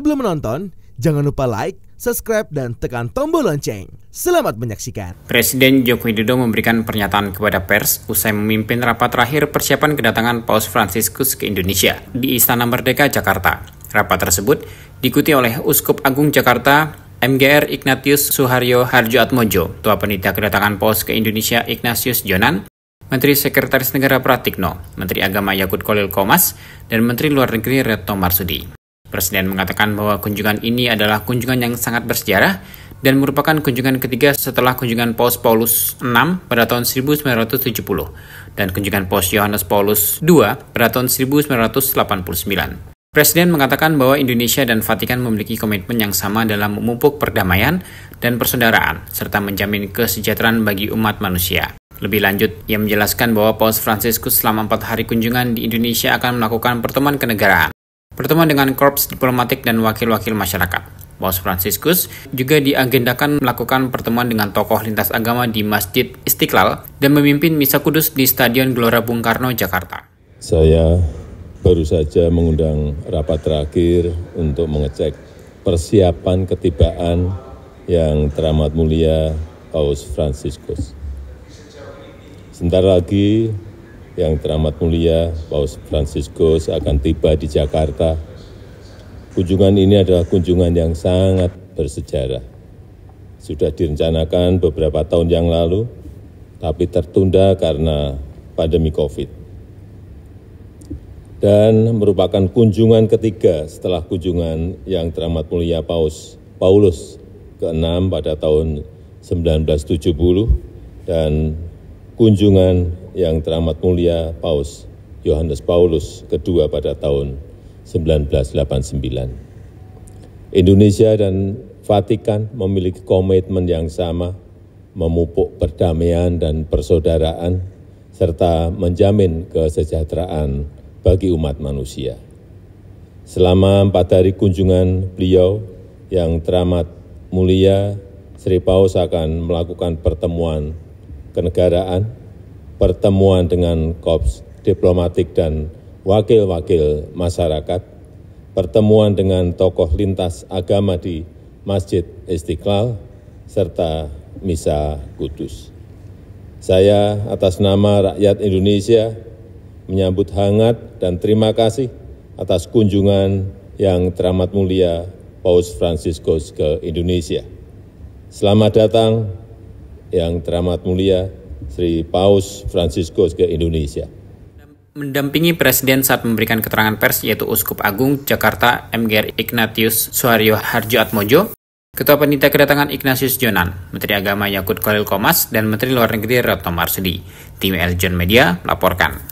Sebelum menonton, jangan lupa like, subscribe, dan tekan tombol lonceng. Selamat menyaksikan. Presiden Joko Widodo memberikan pernyataan kepada pers usai memimpin rapat terakhir persiapan kedatangan Paus Fransiskus ke Indonesia di Istana Merdeka, Jakarta. Rapat tersebut diikuti oleh Uskup Agung Jakarta, MGR Ignatius Suharyo Harjo Atmojo, Tua Penitia Kedatangan Paus ke Indonesia Ignatius Jonan, Menteri Sekretaris Negara Pratikno, Menteri Agama Yakut Kolil Komas, dan Menteri Luar Negeri Retno Marsudi. Presiden mengatakan bahwa kunjungan ini adalah kunjungan yang sangat bersejarah dan merupakan kunjungan ketiga setelah kunjungan Paus Paulus VI pada tahun 1970 dan kunjungan Paus Yohanes Paulus II pada tahun 1989. Presiden mengatakan bahwa Indonesia dan Vatikan memiliki komitmen yang sama dalam memupuk perdamaian dan persaudaraan, serta menjamin kesejahteraan bagi umat manusia. Lebih lanjut, ia menjelaskan bahwa Paus Fransiskus selama empat hari kunjungan di Indonesia akan melakukan pertemuan kenegaraan pertemuan dengan korps diplomatik dan wakil-wakil masyarakat. Paus Franciscus juga diagendakan melakukan pertemuan dengan tokoh lintas agama di Masjid Istiqlal dan memimpin misa kudus di Stadion Gelora Bung Karno, Jakarta. Saya baru saja mengundang rapat terakhir untuk mengecek persiapan ketibaan yang teramat mulia Paus Franciscus. Sebentar lagi yang teramat mulia Paus Franciscus akan tiba di Jakarta. Kunjungan ini adalah kunjungan yang sangat bersejarah. Sudah direncanakan beberapa tahun yang lalu, tapi tertunda karena pandemi COVID. Dan merupakan kunjungan ketiga setelah kunjungan yang teramat mulia Paus Paulus ke-6 pada tahun 1970 dan kunjungan yang Teramat Mulia Paus Yohanes Paulus II pada tahun 1989. Indonesia dan Vatikan memiliki komitmen yang sama memupuk perdamaian dan persaudaraan serta menjamin kesejahteraan bagi umat manusia. Selama empat hari kunjungan beliau yang teramat mulia, Sri Paus akan melakukan pertemuan kenegaraan pertemuan dengan KOPS diplomatik dan wakil-wakil masyarakat, pertemuan dengan tokoh lintas agama di Masjid Istiqlal, serta Misa Kudus. Saya atas nama rakyat Indonesia menyambut hangat dan terima kasih atas kunjungan yang teramat mulia Paus Franciscus ke Indonesia. Selamat datang yang teramat mulia Sri Paus Franciscus ke Indonesia. Mendampingi Presiden saat memberikan keterangan pers yaitu Uskup Agung Jakarta MGR Ignatius Suharyo Harjo Atmojo, Ketua Panitia kedatangan Ignatius Jonan, Menteri Agama Yakut Kolil Komas, dan Menteri Luar Negeri Retno Marsudi. Tim Eljon Media melaporkan.